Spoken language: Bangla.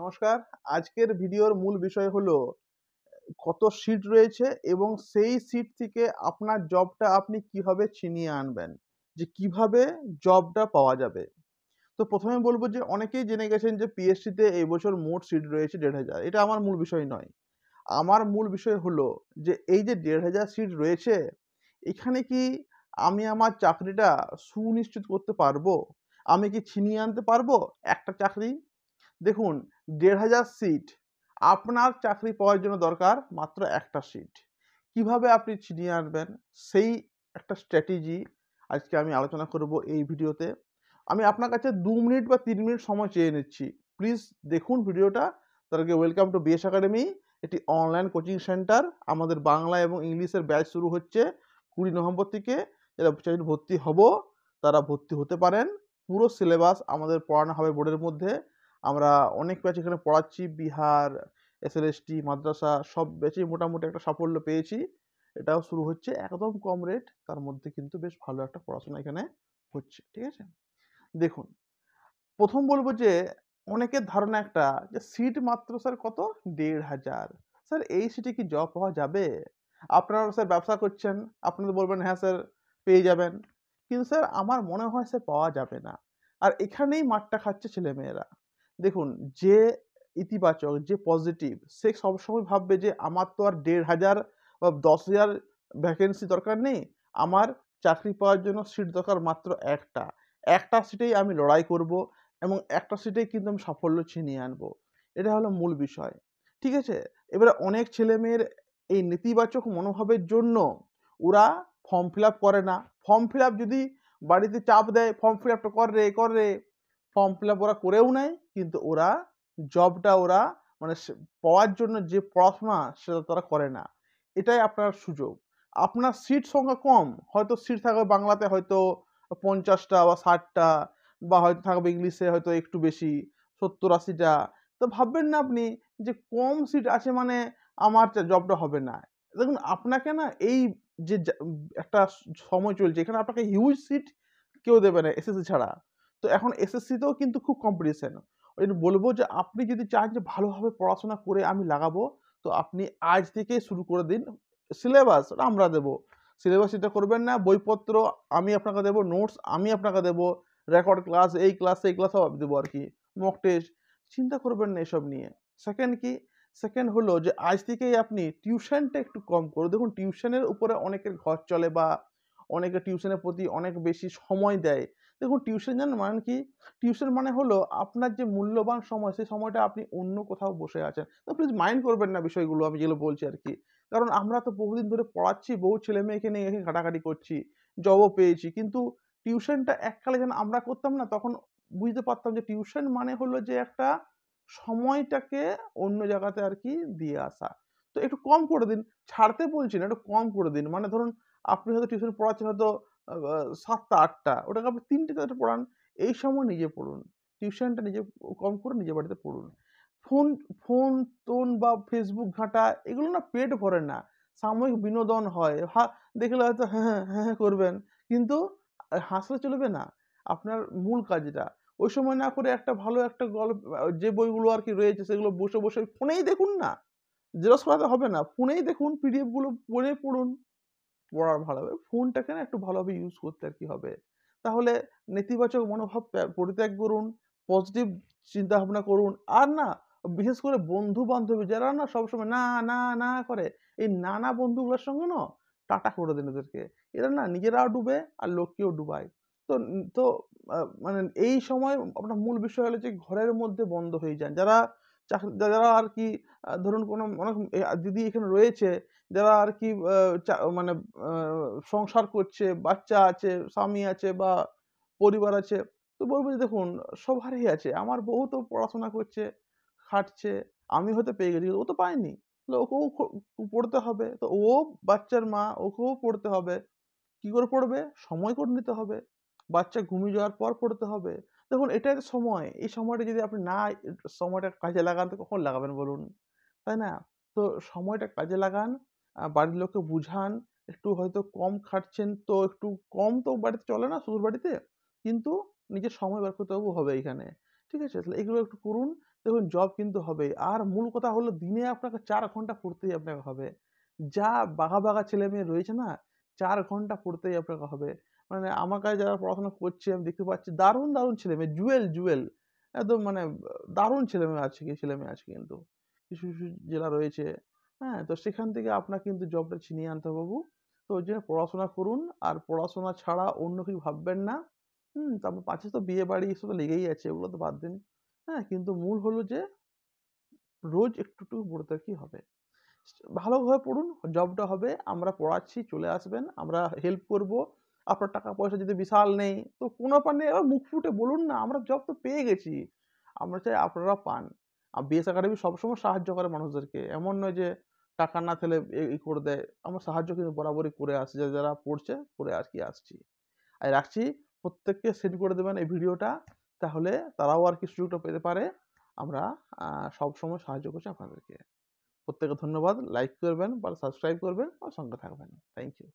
নমস্কার আজকের ভিডিওর মূল বিষয় হলো কত সিট রয়েছে এবং সেই সিট থেকে আপনার জবটা আপনি কিভাবে ছিনিয়ে আনবেন যে কিভাবে জবটা পাওয়া যাবে তো প্রথমে বলবো যে অনেকেই জেনে গেছেন যে পিএসসিতে এই বছর মোট সিট রয়েছে দেড় হাজার এটা আমার মূল বিষয় নয় আমার মূল বিষয় হলো যে এই যে দেড় হাজার সিট রয়েছে এখানে কি আমি আমার চাকরিটা সুনিশ্চিত করতে পারবো আমি কি ছিনিয়ে আনতে পারবো একটা চাকরি দেখুন দেড় হাজার সিট আপনার চাকরি পাওয়ার জন্য দরকার মাত্র একটা সিট কিভাবে আপনি ছিনিয়ে আনবেন সেই একটা স্ট্র্যাটেজি আজকে আমি আলোচনা করব এই ভিডিওতে আমি আপনার কাছে দু মিনিট বা তিন মিনিট সময় চেয়ে নিচ্ছি প্লিজ দেখুন ভিডিওটা তাদেরকে ওয়েলকাম টু বিএস একাডেমি এটি অনলাইন কোচিং সেন্টার আমাদের বাংলা এবং ইংলিশের ব্যাচ শুরু হচ্ছে কুড়ি নভেম্বর থেকে যারা চাকরি ভর্তি হব তারা ভর্তি হতে পারেন পুরো সিলেবাস আমাদের পড়ানো হবে বোর্ডের মধ্যে আমরা অনেক ব্যাচ এখানে পড়াচ্ছি বিহার এসএলএসটি মাদ্রাসা সব ব্যাচে মোটামুটি একটা সাফল্য পেয়েছি এটাও শুরু হচ্ছে একদম কম রেট তার মধ্যে কিন্তু বেশ ভালো একটা পড়াশোনা এখানে হচ্ছে ঠিক আছে দেখুন প্রথম বলবো যে অনেকের ধারণা একটা যে সিট মাত্র স্যার কত দেড় হাজার স্যার এই সিটে কি জব পাওয়া যাবে আপনারা স্যার ব্যবসা করছেন আপনাদের বলবেন হ্যাঁ স্যার পেয়ে যাবেন কিন্তু স্যার আমার মনে হয় স্যার পাওয়া যাবে না আর এখানেই মাঠটা খাচ্ছে ছেলেমেয়েরা দেখুন যে ইতিবাচক যে পজিটিভ সে সবসময় ভাববে যে আমার তো আর দেড় হাজার বা দশ হাজার ভ্যাকেন্সি দরকার নেই আমার চাকরি পাওয়ার জন্য সিট দরকার মাত্র একটা একটা সিটেই আমি লড়াই করব এবং একটা সিটেই কিন্তু আমি সাফল্য ছিনিয়ে আনবো এটা হলো মূল বিষয় ঠিক আছে এবারে অনেক ছেলেমেয়ের এই নেতিবাচক মনোভাবের জন্য ওরা ফর্ম ফিল করে না ফর্ম ফিল যদি বাড়িতে চাপ দেয় ফর্ম ফিল আপটা কর রে কর রে ফর্ম ফিল আপ ওরা করেও নেয় কিন্তু ওরা জবটা ওরা মানে পাওয়ার জন্য যে পড়াশোনা সেটা তারা করে না এটাই আপনার সুযোগ আপনার সিট সংখ্যা কম হয়তো সিট থাকবে বাংলাতে হয়তো পঞ্চাশটা বা ষাটটা বা হয়তো থাকবে ইংলিশে হয়তো একটু বেশি সত্তর আশিটা তো ভাববেন না আপনি যে কম সিট আছে মানে আমার জবটা হবে না দেখুন আপনাকে না এই যে একটা সময় চলছে এখানে আপনাকে হিউজ সিট কেউ দেবে না এসএসসি ছাড়া তো এখন এসএসসিতেও কিন্তু খুব কম্পিটিশান ওই বলবো যে আপনি যদি চান যে ভালোভাবে পড়াশোনা করে আমি লাগাবো তো আপনি আজ থেকে শুরু করে দিন সিলেবাস আমরা দেবো সিলেবাস এটা করবেন না বইপত্র আমি আপনাকে দেবো নোটস আমি আপনাকে দেবো রেকর্ড ক্লাস এই ক্লাস এই ক্লাস সব দেবো আর কি মক টেস্ট চিন্তা করবেন না এসব নিয়ে সেকেন্ড কি সেকেন্ড হলো যে আজ থেকেই আপনি টিউশনটা একটু কম করুন দেখুন টিউশনের উপরে অনেকের ঘর চলে বা অনেকে টিউশনের প্রতি অনেক বেশি সময় দেয় দেখুন টিউশন জানেন মানে কি টিউশন মানে হলো আপনার যে মূল্যবান সময় সেই সময়টা আপনি অন্য কোথাও বসে আছেন তো প্লিজ মাইন্ড করবেন না বিষয়গুলো আমি যেগুলো বলছি আর কি কারণ আমরা তো বহুদিন ধরে পড়াচ্ছি বহু ছেলে মেয়েকে নিয়ে এখানে ঘাটাঘাটি করছি জবও পেয়েছি কিন্তু টিউশনটা এককালে যেন আমরা করতাম না তখন বুঝতে পারতাম যে টিউশন মানে হলো যে একটা সময়টাকে অন্য জায়গাতে আর কি দিয়ে আসা তো একটু কম করে দিন ছাড়তে বলছি না একটু কম করে দিন মানে ধরুন আপনি হয়তো টিউশন পড়াচ্ছেন হয়তো সাতটা আটটা ওটাকে আপনি তিনটে চারটে পড়ান এই সময় নিজে পড়ুন টিউশনটা নিজে কম করে নিজে বাড়িতে পড়ুন ফোন ফোন টোন বা ফেসবুক ঘাঁটা এগুলো না পেট ভরে না সাময়িক বিনোদন হয় হা দেখলে হয়তো হ্যাঁ, হ্যাঁ হ্যাঁ হ্যাঁ করবেন কিন্তু হাসলে চলবে না আপনার মূল কাজটা ওই সময় না করে একটা ভালো একটা গল্প যে বইগুলো আর কি রয়েছে সেগুলো বসে বসে ফোনেই দেখুন না জেরক্স করাতে হবে না ফোনেই দেখুন পিডিএফগুলো পড়ে পড়ুন পড়ার ভালো হবে ফোনটাকে না একটু ভালোভাবে ইউজ করতে আর কি হবে তাহলে নেতিবাচক মনোভাব পরিত্যাগ করুন পজিটিভ চিন্তা ভাবনা করুন আর না বিশেষ করে বন্ধু বান্ধবী যারা না সবসময় না না না করে এই নানা বন্ধুগুলোর সঙ্গে না টাটা করে দেন এদেরকে এরা না নিজেরাও ডুবে আর লোককেও ডুবায় তো তো মানে এই সময় আপনার মূল বিষয় হলো যে ঘরের মধ্যে বন্ধ হয়ে যান যারা যারা আর কি ধরুন কোনো অনেক দিদি এখানে রয়েছে যারা আর কি মানে সংসার করছে বাচ্চা আছে স্বামী আছে বা পরিবার আছে তো বলবো যে দেখুন সবারই আছে আমার বউ তো পড়াশোনা করছে খাটছে আমি হয়তো পেয়ে গেছি ও তো পায়নি তাহলে ওকেও পড়তে হবে তো ও বাচ্চার মা ওকেও পড়তে হবে কি করে পড়বে সময় করে নিতে হবে বাচ্চা ঘুমিয়ে যাওয়ার পর পড়তে হবে দেখুন এটা একটা সময় এই সময়টা যদি আপনি না সময়টা কাজে লাগান তো কখন লাগাবেন বলুন তাই না তো সময়টা কাজে লাগান বাড়ির লোককে বুঝান একটু হয়তো কম খাটছেন তো একটু কম তো বাড়িতে চলে না শ্বশুর বাড়িতে কিন্তু নিজের সময় বার করতে হবে এখানে ঠিক আছে তাহলে এগুলো একটু করুন দেখুন জব কিন্তু হবে আর মূল কথা হলো দিনে আপনাকে চার ঘন্টা পড়তেই আপনাকে হবে যা বাঘা বাঘা ছেলে মেয়ে রয়েছে না চার ঘন্টা পড়তেই আপনাকে হবে মানে আমার কাছে যারা পড়াশোনা করছে আমি দেখতে পাচ্ছি দারুণ দারুণ মেয়ে জুয়েল জুয়েল একদম মানে দারুণ ছেলেমেয়ে আছে ছেলেমেয়ে আছে কিন্তু কিছু কিছু জেলা রয়েছে হ্যাঁ তো সেখান থেকে আপনার কিন্তু জবটা ছিনিয়ে আনতে হবে বাবু তো ওই জন্য পড়াশোনা করুন আর পড়াশোনা ছাড়া অন্য কিছু ভাববেন না হুম তারপর পাশে তো বিয়ে বাড়ি এসব তো লেগেই আছে ওগুলো তো বাদ দিন হ্যাঁ কিন্তু মূল হলো যে রোজ একটু পড়তে কি হবে ভালোভাবে পড়ুন জবটা হবে আমরা পড়াচ্ছি চলে আসবেন আমরা হেল্প করবো আপনার টাকা পয়সা যদি বিশাল নেই তো কোনো ব্যাপার নেই এবার মুখ ফুটে বলুন না আমরা জব তো পেয়ে গেছি আমরা চাই আপনারা পান আর বিএস একাডেমি সবসময় সাহায্য করে মানুষদেরকে এমন নয় যে টাকা না থাকলে এই করে দেয় আমরা সাহায্য কিন্তু বরাবরই করে আসছি যারা যারা পড়ছে করে আর কি আসছি আর রাখছি প্রত্যেককে সেন্ড করে দেবেন এই ভিডিওটা তাহলে তারাও আর কি সুযোগটা পেতে পারে আমরা সবসময় সাহায্য করছি আপনাদেরকে প্রত্যেকে ধন্যবাদ লাইক করবেন বা সাবস্ক্রাইব করবেন আর সঙ্গে থাকবেন থ্যাংক ইউ